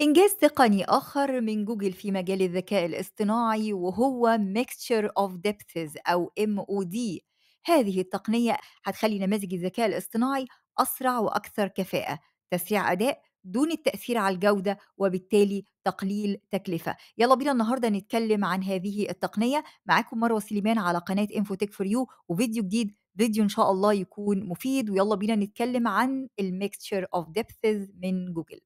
إنجاز تقني آخر من جوجل في مجال الذكاء الاصطناعي وهو Mixture of Depths أو MOD هذه التقنية هتخلي نماذج الذكاء الاصطناعي أسرع وأكثر كفاءة تسريع أداء دون التأثير على الجودة وبالتالي تقليل تكلفة يلا بينا النهاردة نتكلم عن هذه التقنية معاكم مروة سليمان على قناة انفوتك فور يو وفيديو جديد فيديو إن شاء الله يكون مفيد ويلا بينا نتكلم عن الميكستشر اوف ديبثز من جوجل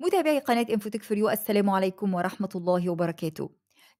متابعي قناة انفوتك فريو السلام عليكم ورحمة الله وبركاته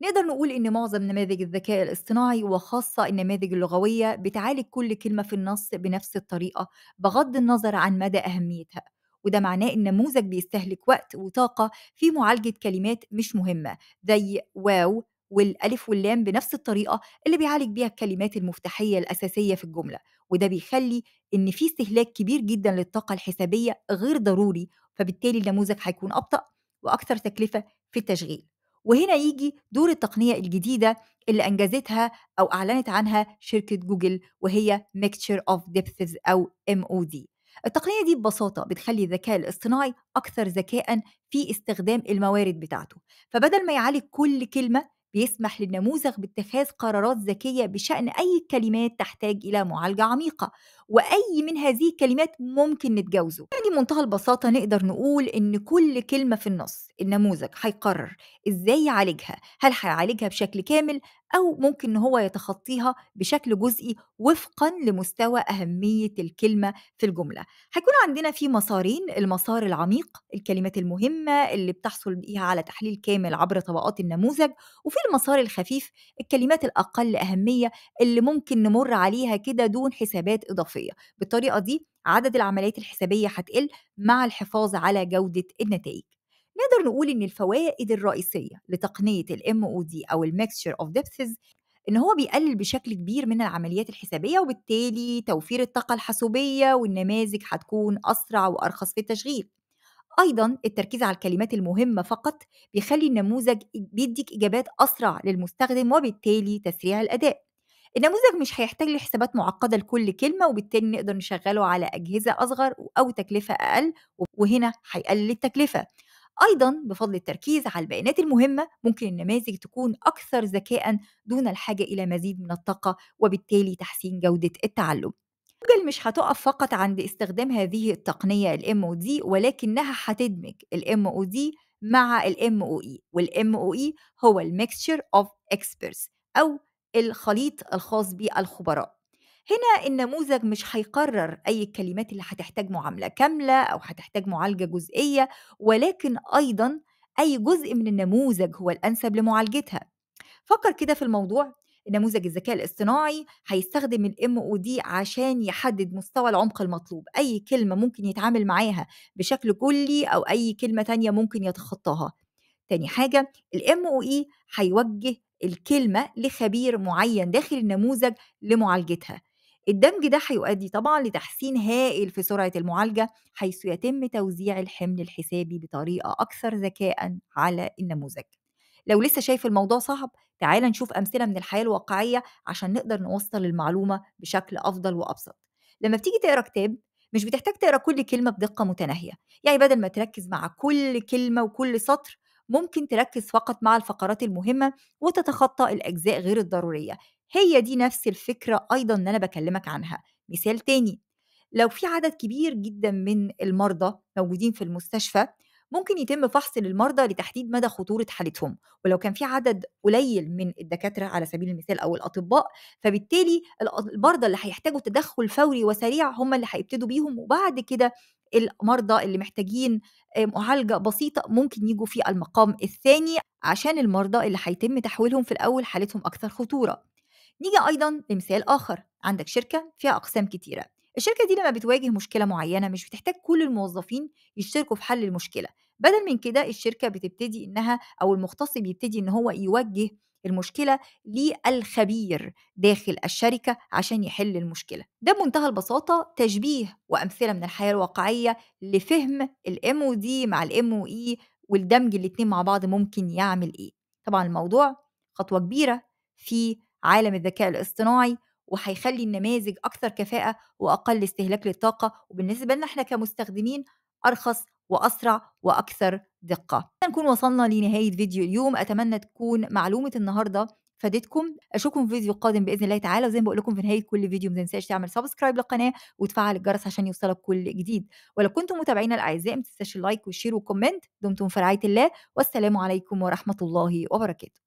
نقدر نقول إن معظم نماذج الذكاء الاصطناعي وخاصة النماذج اللغوية بتعالج كل كلمة في النص بنفس الطريقة بغض النظر عن مدى أهميتها وده معناه إن نموذج بيستهلك وقت وطاقة في معالجة كلمات مش مهمة زي واو والألف واللام بنفس الطريقة اللي بيعالج بيها الكلمات المفتاحية الأساسية في الجملة وده بيخلي إن في استهلاك كبير جدا للطاقة الحسابية غير ضروري فبالتالي النموذج هيكون أبطأ وأكثر تكلفة في التشغيل وهنا يجي دور التقنية الجديدة اللي أنجزتها أو أعلنت عنها شركة جوجل وهي ميكتشر اوف ديبثز أو ام او دي التقنية دي ببساطة بتخلي الذكاء الاصطناعي أكثر ذكاء في استخدام الموارد بتاعته فبدل ما يعالج كل كلمة بيسمح للنموذج باتخاذ قرارات ذكية بشأن أي كلمات تحتاج إلى معالجة عميقة واي من هذه الكلمات ممكن نتجاوزه يعني بمنتهى البساطه نقدر نقول ان كل كلمه في النص النموذج هيقرر ازاي يعالجها هل هيعالجها بشكل كامل او ممكن ان هو يتخطيها بشكل جزئي وفقا لمستوى اهميه الكلمه في الجمله هيكون عندنا في مسارين المسار العميق الكلمات المهمه اللي بتحصل بيها على تحليل كامل عبر طبقات النموذج وفي المسار الخفيف الكلمات الاقل اهميه اللي ممكن نمر عليها كده دون حسابات اضافيه الصحفيه بالطريقه دي عدد العمليات الحسابيه هتقل مع الحفاظ على جوده النتائج نقدر نقول ان الفوائد الرئيسيه لتقنيه الام او دي او الميكسشر اوف ديبثز ان هو بيقلل بشكل كبير من العمليات الحسابيه وبالتالي توفير الطاقه الحاسوبيه والنماذج هتكون اسرع وارخص في التشغيل ايضا التركيز على الكلمات المهمه فقط بيخلي النموذج بيديك اجابات اسرع للمستخدم وبالتالي تسريع الاداء النموذج مش هيحتاج لحسابات معقدة لكل كلمة وبالتالي نقدر نشغله على أجهزة أصغر أو تكلفة أقل وهنا هيقلل التكلفة أيضا بفضل التركيز على البيانات المهمة ممكن النماذج تكون أكثر ذكاء دون الحاجة إلى مزيد من الطاقة وبالتالي تحسين جودة التعلم جوجل مش هتقف فقط عند استخدام هذه التقنية الام او دي ولكنها هتدمج الام او دي مع الام او اي e، والام او اي e هو الميكستشر اوف اكسبرتس او الخليط الخاص بالخبراء هنا النموذج مش هيقرر أي الكلمات اللي هتحتاج معاملة كاملة أو هتحتاج معالجة جزئية ولكن أيضا أي جزء من النموذج هو الأنسب لمعالجتها فكر كده في الموضوع نموذج الذكاء الاصطناعي هيستخدم الام او دي عشان يحدد مستوى العمق المطلوب اي كلمه ممكن يتعامل معاها بشكل كلي او اي كلمه تانية ممكن يتخطاها تاني حاجه الام او اي e هيوجه الكلمة لخبير معين داخل النموذج لمعالجتها الدمج ده هيؤدي طبعا لتحسين هائل في سرعة المعالجة حيث يتم توزيع الحمل الحسابي بطريقة أكثر ذكاء على النموذج لو لسه شايف الموضوع صعب تعال نشوف أمثلة من الحياة الواقعية عشان نقدر نوصل المعلومة بشكل أفضل وأبسط لما بتيجي تقرأ كتاب مش بتحتاج تقرا كل كلمه بدقه متناهيه يعني بدل ما تركز مع كل كلمه وكل سطر ممكن تركز فقط مع الفقرات المهمة وتتخطى الأجزاء غير الضرورية هي دي نفس الفكرة أيضا أنا بكلمك عنها مثال تاني لو في عدد كبير جدا من المرضى موجودين في المستشفى ممكن يتم فحص للمرضى لتحديد مدى خطورة حالتهم ولو كان في عدد قليل من الدكاترة على سبيل المثال أو الأطباء فبالتالي المرضى اللي هيحتاجوا تدخل فوري وسريع هم اللي هيبتدوا بيهم وبعد كده المرضى اللي محتاجين آه، معالجه بسيطه ممكن يجوا في المقام الثاني عشان المرضى اللي هيتم تحويلهم في الاول حالتهم اكثر خطوره نيجي ايضا لمثال اخر عندك شركه فيها اقسام كتيره الشركه دي لما بتواجه مشكله معينه مش بتحتاج كل الموظفين يشتركوا في حل المشكله بدل من كده الشركه بتبتدي انها او المختص بيبتدي ان هو يوجه المشكله للخبير داخل الشركه عشان يحل المشكله ده بمنتهى البساطه تشبيه وامثله من الحياه الواقعيه لفهم الام او دي مع الام او اي e والدمج الاتنين مع بعض ممكن يعمل ايه طبعا الموضوع خطوه كبيره في عالم الذكاء الاصطناعي وهيخلي النماذج اكثر كفاءه واقل استهلاك للطاقه وبالنسبه لنا احنا كمستخدمين ارخص وأسرع وأكثر دقة نكون وصلنا لنهاية فيديو اليوم أتمنى تكون معلومة النهاردة فادتكم اشوفكم في فيديو قادم باذن الله تعالى وزي ما بقول لكم في نهايه كل فيديو ما تنساش تعمل سبسكرايب للقناه وتفعل الجرس عشان يوصلك كل جديد ولو كنتم متابعينا الاعزاء ما تنساش اللايك والشير والكومنت دمتم في رعايه الله والسلام عليكم ورحمه الله وبركاته